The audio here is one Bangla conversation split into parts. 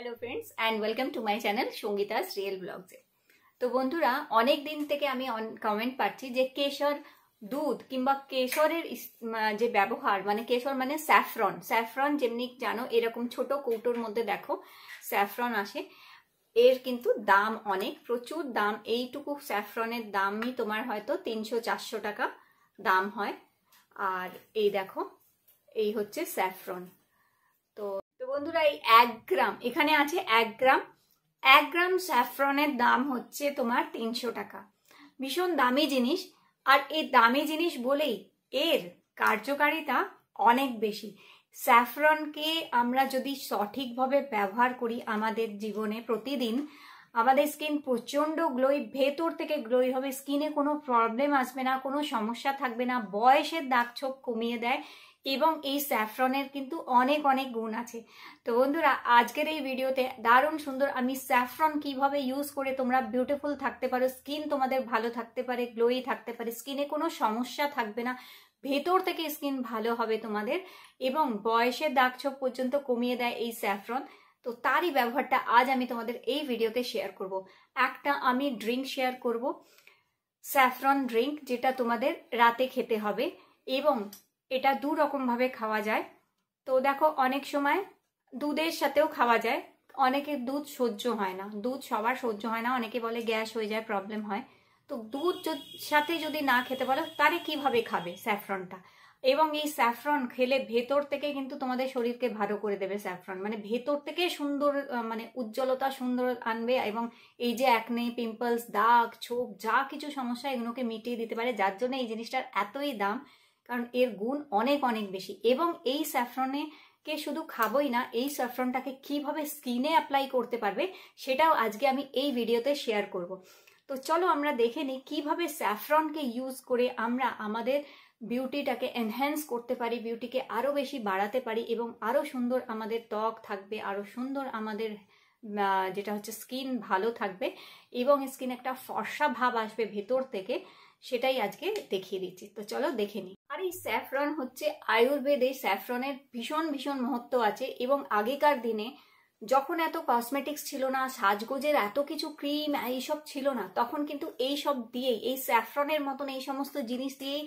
Hello friends and welcome to my channel Sangeeta's real ব্লগসে তো বন্ধুরা অনেক দিন থেকে আমি কমেন্ট পাচ্ছি যে কেশর দুধ কিংবা কেশরের যে ব্যবহার মানে কেশর মানে স্যাফরন স্যাফরন যেমনি জানো এরকম ছোট কৌটোর মধ্যে দেখো স্যাফরন আসে এর কিন্তু দাম অনেক প্রচুর দাম এইটুকু স্যাফরনের দামই তোমার হয়তো তিনশো চারশো টাকা দাম হয় আর এই দেখো এই হচ্ছে স্যাফরন তো বন্ধুরা এই এক গ্রাম এখানে আছে এক গ্রাম এক গ্রাম স্যাফ্রনের দাম হচ্ছে তোমার তিনশো টাকা ভীষণ দামি জিনিস আর এই দামি জিনিস বলেই এর কার্যকারিতা অনেক বেশি স্যাফরনকে আমরা যদি সঠিকভাবে ব্যবহার করি আমাদের জীবনে প্রতিদিন আমাদের স্কিন প্রচণ্ড গ্লোই ভেতর থেকে গ্লোই হবে স্কিনে কোনো প্রবলেম আসবে না কোনো সমস্যা থাকবে না বয়সের দাগ ছোপ কমিয়ে দেয় এবং এই স্যাফ্রনের কিন্তু অনেক অনেক গুণ আছে তো বন্ধুরা আজকের এই ভিডিওতে দারুণ সুন্দর আমি স্যাফ্রন কিভাবে ইউজ করে তোমরা বিউটিফুল থাকতে পারো স্কিন তোমাদের ভালো থাকতে পারে গ্লোই থাকতে পারে স্কিনে কোনো সমস্যা থাকবে না ভেতর থেকে স্কিন ভালো হবে তোমাদের এবং বয়সের দাগছোপ পর্যন্ত কমিয়ে দেয় এই স্যাফ্রন তো তারই ব্যবহারটা আজ আমি তোমাদের এই ভিডিওতে শেয়ার করব। একটা আমি ড্রিঙ্ক শেয়ার করব স্যাফ্রন ড্রিঙ্ক যেটা তোমাদের রাতে খেতে হবে এবং এটা দু রকমভাবে খাওয়া যায় তো দেখো অনেক সময় দুধের সাথেও খাওয়া যায় অনেকে দুধ সহ্য হয় না দুধ সবার সহ্য হয় না অনেকে বলে গ্যাস হয়ে যায় প্রবলেম হয় তো দুধ সাথে যদি না খেতে বলো তারে কিভাবে খাবে স্যাফ্রনটা এবং এই স্যাফ্রন খেলে ভেতর থেকে কিন্তু তোমাদের শরীরকে ভালো করে দেবে স্যাফ্রন মানে ভেতর থেকে সুন্দর মানে উজ্জ্বলতা সুন্দর আনবে এবং এই যে একনে পিম্পলস দাগ ছোপ যা কিছু সমস্যা এগুলোকে মিটিয়ে দিতে পারে যার জন্য এই জিনিসটার এতই দাম কারণ এর গুণ অনেক অনেক বেশি এবং এই স্যাফরনে কে শুধু খাবই না এই স্যাফরনটাকে কিভাবে স্কিনে অ্যাপ্লাই করতে পারবে সেটাও আজকে আমি এই ভিডিওতে শেয়ার করব তো চলো আমরা দেখে নিই কিভাবে স্যাফরনকে ইউজ করে আমরা আমাদের বিউটিটাকে এনহ্যান্স করতে পারি বিউটিকে আরও বেশি বাড়াতে পারি এবং আরও সুন্দর আমাদের ত্বক থাকবে আরও সুন্দর আমাদের যেটা হচ্ছে স্কিন ভালো থাকবে এবং স্কিন একটা ফর্সা ভাব আসবে ভেতর থেকে সেটাই আজকে দেখিয়ে দিচ্ছি তো চলো দেখে নিই আর এই স্যাফরন হচ্ছে আয়ুর্বেদে স্যাফরনের ভীষণ ভীষণ মহত্ব আছে এবং আগেকার দিনে যখন এত কসমেটিক্স ছিল না সাজগোজের এত কিছু ক্রিম এইসব ছিল না তখন কিন্তু এই সব দিয়েই এই স্যাফরনের মতন এই সমস্ত জিনিস দিয়েই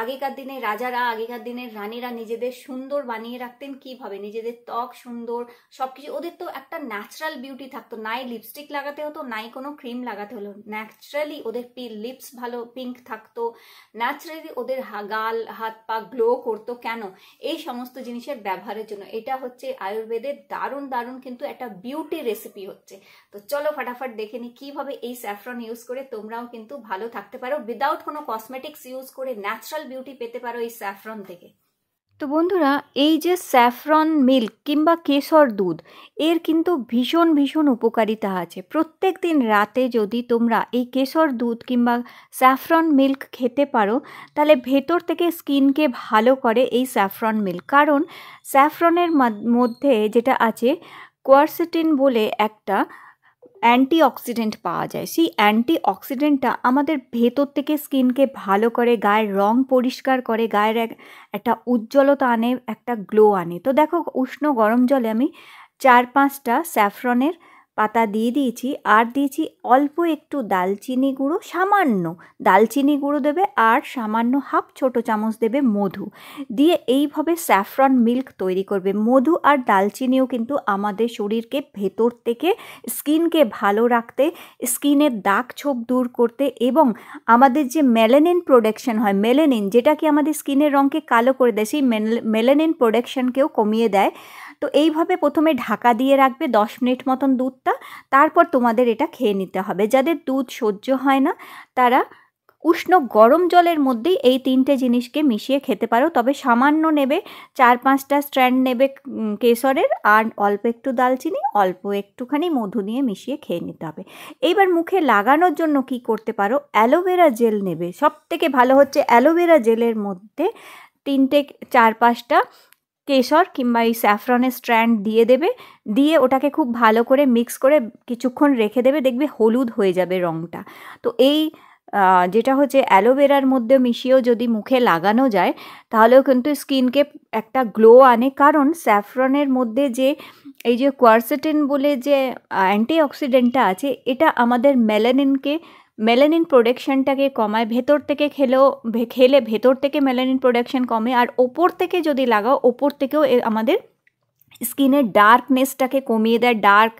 আগেকার দিনে রাজারা আগেকার দিনের রানীরা নিজেদের সুন্দর বানিয়ে রাখতেন কিভাবে নিজেদের ত্বক সুন্দর সবকিছু ওদের তো একটা ন্যাচারাল বিউটি থাকতো নাই লিপস্টিক লাগাতে হতো নাই কোনো ক্রিম লাগাতে হলো ন্যাচারালি ওদের লিপস ভালো পিঙ্ক থাকতো ন্যাচারালি ওদের গাল হাত পা গ্লো করতো কেন এই সমস্ত জিনিসের ব্যবহারের জন্য এটা হচ্ছে আয়ুর্বেদের দারুণ দারুণ কিন্তু একটা বিউটি রেসিপি হচ্ছে তো চলো ফাটাফাট দেখে নি কিভাবে এই স্যাফরন ইউজ করে তোমরাও কিন্তু ভালো থাকতে পারো উইদাউট কোনো কসমেটিক্স ইউজ করে ন্যাচারাল ন্যাচারাল বিউটি পেতে পারো এই স্যাফরন থেকে তো বন্ধুরা এই যে স্যাফরন মিল্ক কিংবা কেশর দুধ এর কিন্তু ভীষণ ভীষণ উপকারিতা আছে প্রত্যেক দিন রাতে যদি তোমরা এই কেশর দুধ কিংবা স্যাফরন মিল্ক খেতে পারো তাহলে ভেতর থেকে স্কিনকে ভালো করে এই স্যাফরন মিল্ক কারণ স্যাফরনের মধ্যে যেটা আছে কোয়ারসিটিন বলে একটা অ্যান্টি অক্সিডেন্ট পাওয়া যায় সেই অ্যান্টি অক্সিডেন্টটা আমাদের ভেতর থেকে স্কিনকে ভালো করে গায়ের রং পরিষ্কার করে গায়ের একটা উজ্জ্বলতা আনে একটা গ্লো আনে তো দেখো উষ্ণ গরম জলে আমি চার পাঁচটা স্যাফরনের পাতা দিয়ে দিয়েছি আর দিয়েছি অল্প একটু দালচিনি গুঁড়ো সামান্য দালচিনি গুঁড়ো দেবে আর সামান্য হাফ ছোট চামচ দেবে মধু দিয়ে এইভাবে স্যাফরন মিল্ক তৈরি করবে মধু আর দালচিনিও কিন্তু আমাদের শরীরকে ভেতর থেকে স্কিনকে ভালো রাখতে স্কিনের দাগ ছোপ দূর করতে এবং আমাদের যে মেলেনিন প্রোডাকশন হয় মেলেনিন যেটা কি আমাদের স্কিনের রঙকে কালো করে দেয় সেই মেলেনিন প্রোডাকশনকেও কমিয়ে দেয় তো এইভাবে প্রথমে ঢাকা দিয়ে রাখবে দশ মিনিট মতন দুধ দুধটা তারপর তোমাদের এটা খেয়ে নিতে হবে যাদের দুধ সহ্য হয় না তারা উষ্ণ গরম জলের মধ্যেই এই তিনটে জিনিসকে মিশিয়ে খেতে পারো তবে সামান্য নেবে চার পাঁচটা স্ট্র্যান্ড নেবে কেশরের আর অল্প একটু দালচিনি অল্প একটুখানি মধু নিয়ে মিশিয়ে খেয়ে নিতে হবে এইবার মুখে লাগানোর জন্য কি করতে পারো অ্যালোভেরা জেল নেবে সব থেকে ভালো হচ্ছে অ্যালোভেরা জেলের মধ্যে তিনটে চার পাঁচটা কেশর কিংবা এই স্যাফরনের স্ট্র্যান্ড দিয়ে দেবে দিয়ে ওটাকে খুব ভালো করে মিক্স করে কিছুক্ষণ রেখে দেবে দেখবে হলুদ হয়ে যাবে রঙটা তো এই যেটা হচ্ছে অ্যালোভেরার মধ্যে মিশিয়েও যদি মুখে লাগানো যায় তাহলেও কিন্তু স্কিনকে একটা গ্লো আনে কারণ স্যাফরনের মধ্যে যে এই যে কোয়ারসেটিন বলে যে অ্যান্টিঅক্সিডেন্টটা আছে এটা আমাদের মেলানিনকে মেলানিন প্রোডাকশানটাকে কমায় ভেতর থেকে খেলেও খেলে ভেতর থেকে মেলানিন প্রোডাকশান কমে আর ওপর থেকে যদি লাগাও ওপর থেকেও আমাদের স্কিনের ডার্কনেসটাকে কমিয়ে দেয় dark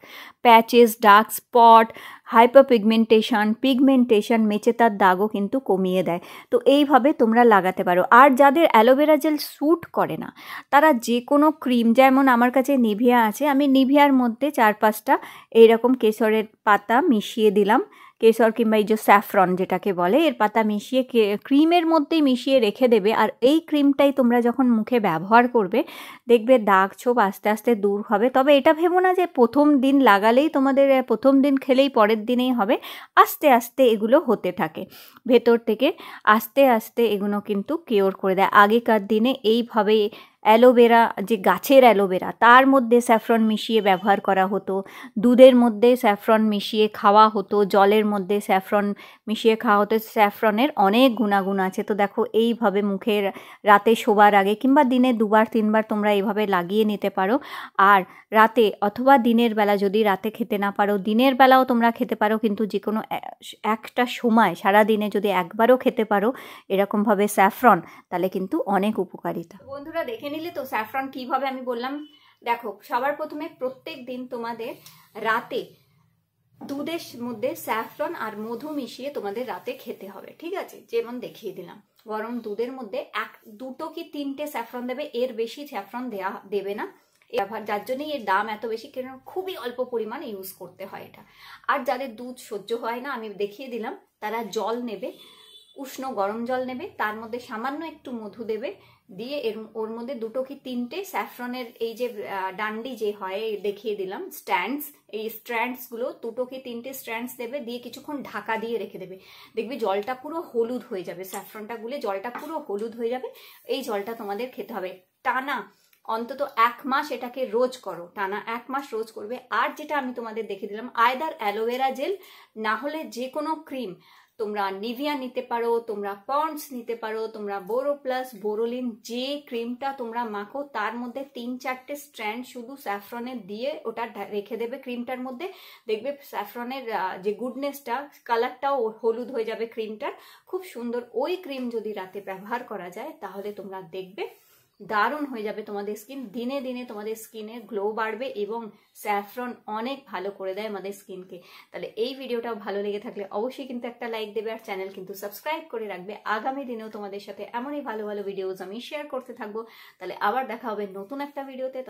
patches dark spot hyperpigmentation pigmentation মেচেতার দাগও কিন্তু কমিয়ে দেয় তো এইভাবে তোমরা লাগাতে পারো আর যাদের অ্যালোভেরা জেল স্যুট করে না তারা যে কোনো ক্রিম যেমন আমার কাছে নিভিয়া আছে আমি নিভিয়ার মধ্যে চার পাঁচটা এইরকম কেশরের পাতা মিশিয়ে দিলাম কেশর কিংবা এই যে স্যাফরন যেটাকে বলে এর পাতা মিশিয়ে ক্রিমের মধ্যেই মিশিয়ে রেখে দেবে আর এই ক্রিমটাই তোমরা যখন মুখে ব্যবহার করবে দেখবে দাগ ছোপ আস্তে আস্তে দূর হবে তবে এটা ভেবো না যে প্রথম দিন লাগালেই তোমাদের প্রথম দিন খেলেই পরের দিনেই হবে আস্তে আস্তে এগুলো হতে থাকে ভেতর থেকে আস্তে আস্তে এগুলো কিন্তু কিওর করে দেয় আগেকার দিনে এইভাবেই অ্যালোভেরা যে গাছের অ্যালোভেরা তার মধ্যে স্যাফরন মিশিয়ে ব্যবহার করা হতো দুধের মধ্যে স্যাফরন মিশিয়ে খাওয়া হতো জলের মধ্যে স্যাফরন মিশিয়ে খাওয়া হতো স্যাফরনের অনেক গুণাগুণ আছে তো দেখো এইভাবে মুখের রাতে শোবার আগে কিংবা দিনে দুবার তিনবার তোমরা এইভাবে লাগিয়ে নিতে পারো আর রাতে অথবা দিনের বেলা যদি রাতে খেতে না পারো দিনের বেলাও তোমরা খেতে পারো কিন্তু যে কোনো একটা সময় সারা দিনে যদি একবারও খেতে পারো এরকমভাবে স্যাফরন তাহলে কিন্তু অনেক উপকারিতা বন্ধুরা দেখে নিলে তো স্যাফরন কিভাবে আমি বললাম দেখো সবার প্রথমে প্রত্যেক দিন তোমাদের রাতে দুধের মধ্যে স্যাফরন আর মধু মিশিয়ে তোমাদের রাতে খেতে হবে ঠিক আছে যেমন দেখিয়ে দিলাম গরম দুধের মধ্যে এক দুটো কি তিনটে স্যাফরন দেবে এর বেশি স্যাফরন দেয়া দেবে না যার জন্যই এর দাম এত বেশি কেন খুবই অল্প পরিমাণ ইউজ করতে হয় এটা আর যাদের দুধ সহ্য হয় না আমি দেখিয়ে দিলাম তারা জল নেবে উষ্ণ গরম জল নেবে তার মধ্যে সামান্য একটু মধু দেবে দিয়ে এর ওর মধ্যে দুটো কি তিনটে স্যাফরনের এই যে ডান্ডি যে হয় দেখিয়ে দিলাম স্ট্যান্ডস এই গুলো দুটো কি তিনটে স্ট্র্যান্ডস দেবে দিয়ে কিছুক্ষণ ঢাকা দিয়ে রেখে দেবে দেখবে জলটা পুরো হলুদ হয়ে যাবে স্যাফরনটা গুলে জলটা পুরো হলুদ হয়ে যাবে এই জলটা তোমাদের খেতে হবে টানা অন্তত এক মাস এটাকে রোজ করো টানা এক মাস রোজ করবে আর যেটা আমি তোমাদের দেখে দিলাম আয়দার অ্যালোভেরা জেল না হলে যে কোনো ক্রিম তোমরা নিভিয়া নিতে পারো তোমরা পন্ডস নিতে পারো তোমরা বোরো প্লাস বোরোলিন যে ক্রিমটা তোমরা মাখো তার মধ্যে তিন চারটে স্ট্র্যান্ড শুধু স্যাফ্রনের দিয়ে ওটা রেখে দেবে ক্রিমটার মধ্যে দেখবে স্যাফ্রনের যে গুডনেসটা কালারটাও হলুদ হয়ে যাবে ক্রিমটার খুব সুন্দর ওই ক্রিম যদি রাতে ব্যবহার করা যায় তাহলে তোমরা দেখবে দারুণ হয়ে যাবে তোমাদের স্কিন দিনে দিনে তোমাদের স্কিনে গ্লো বাড়বে এবং স্যাফ্রন অনেক ভালো করে দেয় আমাদের স্কিনকে তাহলে এই ভিডিওটাও ভালো লেগে থাকলে অবশ্যই কিন্তু একটা লাইক দেবে আর চ্যানেল কিন্তু সাবস্ক্রাইব করে রাখবে আগামী দিনেও তোমাদের সাথে এমনই ভালো ভালো ভিডিওজ আমি শেয়ার করতে থাকবো তাহলে আবার দেখা হবে নতুন একটা ভিডিওতে